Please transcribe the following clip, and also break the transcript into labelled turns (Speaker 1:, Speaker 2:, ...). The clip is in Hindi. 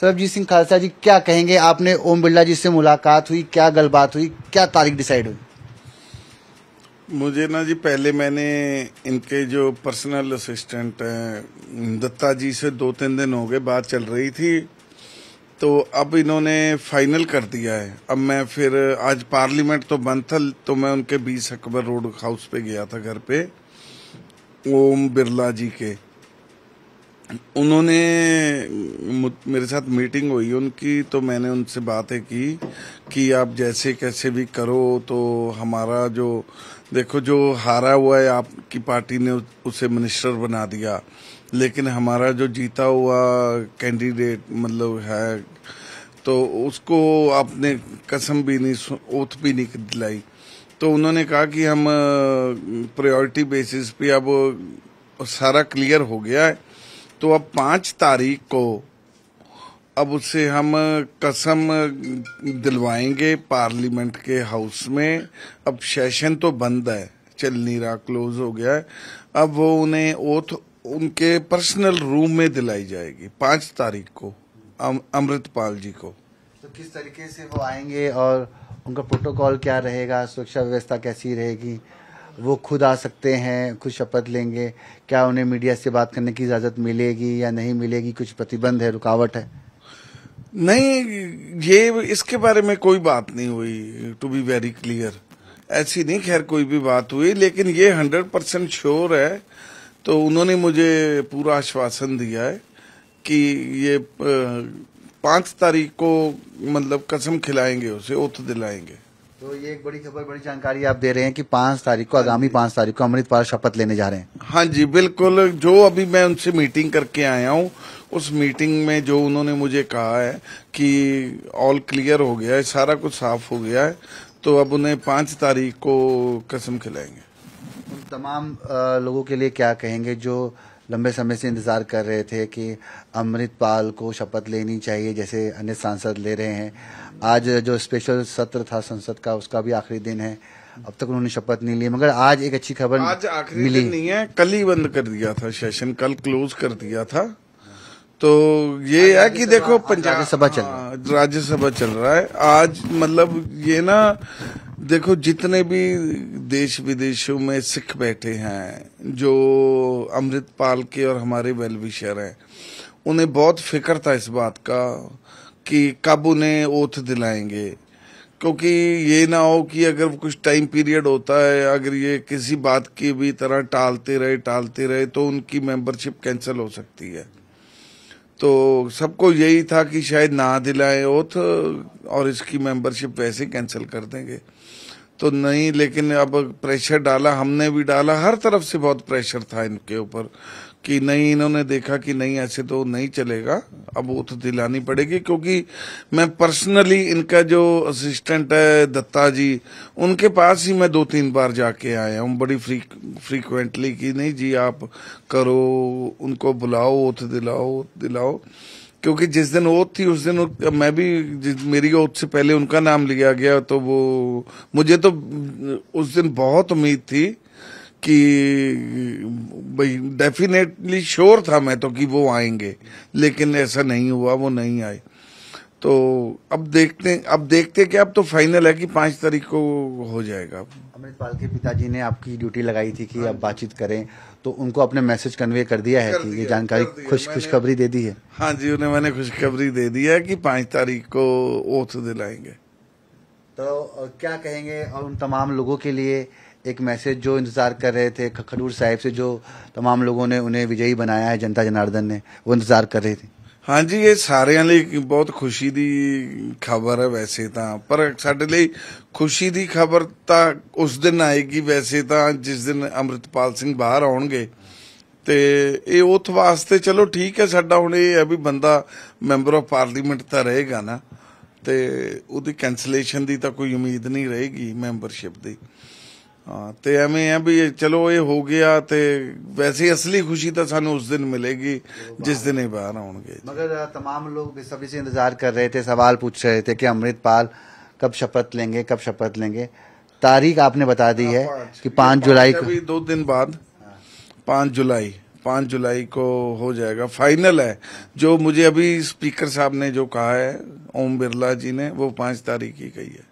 Speaker 1: सरबजीत सिंह खालसा जी क्या कहेंगे आपने ओम बिरला जी से मुलाकात हुई क्या गलबात हुई क्या तारीख डिसाइड हुई
Speaker 2: मुझे ना जी पहले मैंने इनके जो पर्सनल असिस्टेंट दत्ता जी से दो तीन दिन हो गए बात चल रही थी तो अब इन्होंने फाइनल कर दिया है अब मैं फिर आज पार्लियामेंट तो बंद था तो मैं उनके बीस अकबर रोड हाउस पे गया था घर पे ओम बिरला जी के उन्होंने मेरे साथ मीटिंग हुई उनकी तो मैंने उनसे बातें की कि आप जैसे कैसे भी करो तो हमारा जो देखो जो हारा हुआ है आपकी पार्टी ने उसे मिनिस्टर बना दिया लेकिन हमारा जो जीता हुआ कैंडिडेट मतलब है तो उसको आपने कसम भी नहीं ओथ भी नहीं दिलाई तो उन्होंने कहा कि हम प्रायोरिटी बेसिस पे अब सारा क्लियर हो गया है तो अब पांच तारीख को अब उसे हम कसम दिलवाएंगे पार्लियामेंट के हाउस में अब सेशन तो बंद है चल नहीं रहा क्लोज हो गया है अब वो उन्हें ओथ उनके पर्सनल रूम में दिलाई जाएगी पांच तारीख को
Speaker 1: अमृतपाल जी को तो किस तरीके से वो आएंगे और उनका प्रोटोकॉल क्या रहेगा सुरक्षा व्यवस्था कैसी रहेगी वो खुद आ सकते हैं खुद शपथ लेंगे क्या उन्हें मीडिया से बात करने की इजाज़त मिलेगी या नहीं मिलेगी कुछ प्रतिबंध है रुकावट है
Speaker 2: नहीं ये इसके बारे में कोई बात नहीं हुई टू बी वेरी क्लियर ऐसी नहीं खैर कोई भी बात हुई लेकिन ये हंड्रेड परसेंट श्योर है तो उन्होंने मुझे पूरा आश्वासन दिया है कि ये पांच तारीख को मतलब कसम खिलाएंगे उसे ओथ दिलाएंगे
Speaker 1: तो ये एक बड़ी खबर बड़ी जानकारी आप दे रहे हैं कि पांच तारीख को आगामी पांच तारीख को अमृतपाल शपथ लेने जा रहे हैं
Speaker 2: हाँ जी बिल्कुल जो अभी मैं उनसे मीटिंग करके आया हूँ उस मीटिंग में जो उन्होंने मुझे कहा है कि ऑल क्लियर हो गया है सारा कुछ साफ हो गया है तो अब उन्हें पांच तारीख को
Speaker 1: कसम खिलाएंगे तमाम लोगों के लिए क्या कहेंगे जो लंबे समय से इंतज़ार कर रहे थे कि अमृतपाल को शपथ लेनी चाहिए जैसे अन्य सांसद ले रहे हैं आज जो स्पेशल सत्र था संसद का उसका भी आखिरी दिन है अब तक उन्होंने शपथ नहीं ली मगर आज एक अच्छी खबर आज आखिरी मिली दिन नहीं है कल ही बंद कर दिया था सेशन कल क्लोज कर दिया था तो ये है कि
Speaker 2: देखो पंचायत सभा चल हाँ, राज्यसभा चल रहा है आज मतलब ये ना देखो जितने भी देश विदेशों में सिख बैठे हैं जो अमृतपाल के और हमारे वेलविशर हैं उन्हें बहुत फिक्र था इस बात का कि कब उन्हें ओथ दिलाएंगे क्योंकि ये ना हो कि अगर कुछ टाइम पीरियड होता है अगर ये किसी बात की भी तरह टालते रहे टालते रहे तो उनकी मेंबरशिप कैंसिल हो सकती है तो सबको यही था कि शायद ना दिलाए ओथ और इसकी मेंबरशिप वैसे कैंसिल कर देंगे तो नहीं लेकिन अब प्रेशर डाला हमने भी डाला हर तरफ से बहुत प्रेशर था इनके ऊपर कि नहीं इन्होंने देखा कि नहीं ऐसे तो नहीं चलेगा अब वो तो दिलानी पड़ेगी क्योंकि मैं पर्सनली इनका जो असिस्टेंट है दत्ता जी उनके पास ही मैं दो तीन बार जाके आया हूँ बड़ी फ्री फ्रीक्वेंटली कि नहीं जी आप करो उनको बुलाओ ओथ तो दिलाओ दिलाओ क्योंकि जिस दिन ओथ थी उस दिन मैं भी मेरी ओत से पहले उनका नाम लिया गया तो वो मुझे तो उस दिन बहुत उम्मीद थी कि भाई डेफिनेटली श्योर था मैं तो कि वो आएंगे लेकिन ऐसा नहीं हुआ वो
Speaker 1: नहीं आए तो अब देखते अब देखते कि अब तो फाइनल है कि पांच तारीख को हो जाएगा अमृतपाल के पिताजी ने आपकी ड्यूटी लगाई थी कि हाँ आप बातचीत करें तो उनको अपने मैसेज कन्वे कर दिया है कर कि दिया, ये जानकारी खुश खुशखबरी दे दी है
Speaker 2: हाँ जी उन्हें मैंने खुशखबरी
Speaker 1: दे दी है कि पांच तारीख को ओथ दिलाएंगे तो क्या कहेंगे और उन तमाम लोगों के लिए एक मैसेज जो इंतजार कर रहे थे खडूर साहिब से जो तमाम लोगों ने उन्हें विजयी बनाया है जनता जनार्दन ने वो इंतजार कर रहे थे ਹਾਂਜੀ ਇਹ ਸਾਰਿਆਂ
Speaker 2: ਲਈ ਬਹੁਤ ਖੁਸ਼ੀ ਦੀ ਖਬਰ ਹੈ ਵੈਸੇ ਤਾਂ ਪਰ ਸਾਡੇ ਲਈ ਖੁਸ਼ੀ ਦੀ ਖਬਰ ਤਾਂ ਉਸ ਦਿਨ ਆਏਗੀ ਵੈਸੇ ਤਾਂ ਜਿਸ ਦਿਨ ਅਮਰਿਤਪਾਲ ਸਿੰਘ ਬਾਹਰ ਆਉਣਗੇ ਤੇ ਇਹ ਉਥ ਵਾਸਤੇ ਚਲੋ ਠੀਕ ਹੈ ਸਾਡਾ ਹੁਣ ਇਹ ਹੈ ਵੀ ਬੰਦਾ ਮੈਂਬਰ ਆਫ ਪਾਰਲੀਮੈਂਟ ਤਾਂ ਰਹੇਗਾ ਨਾ ਤੇ ਉਹਦੀ ਕੈਨਸਲੇਸ਼ਨ ਦੀ ਤਾਂ ਕੋਈ ਉਮੀਦ ਨਹੀਂ ਰਹੇਗੀ ਮੈਂਬਰਸ਼ਿਪ ਦੀ हाँ, चलो ये हो गया ਚਲੋ ਇਹ ਹੋ ਗਿਆ ਤੇ
Speaker 1: ਵੈਸੇ ਅਸਲੀ ਖੁਸ਼ੀ ਤਾਂ ਸਾਨੂੰ ਉਸ ਦਿਨ बहार ਜਿਸ ਦਿਨ तमाम लोग सभी से इंतजार कर रहे थे सवाल पूछ रहे थे कि अमृतपाल कब शपथ लेंगे कब शपथ लेंगे तारीख आपने बता दी है कि पांच जुलाई को
Speaker 2: दो दिन बाद हाँ। पांच जुलाई पांच जुलाई को हो जाएगा फाइनल है जो मुझे अभी स्पीकर साहब ने जो कहा है ओम बिरला जी ने वो पांच तारीख ही कही है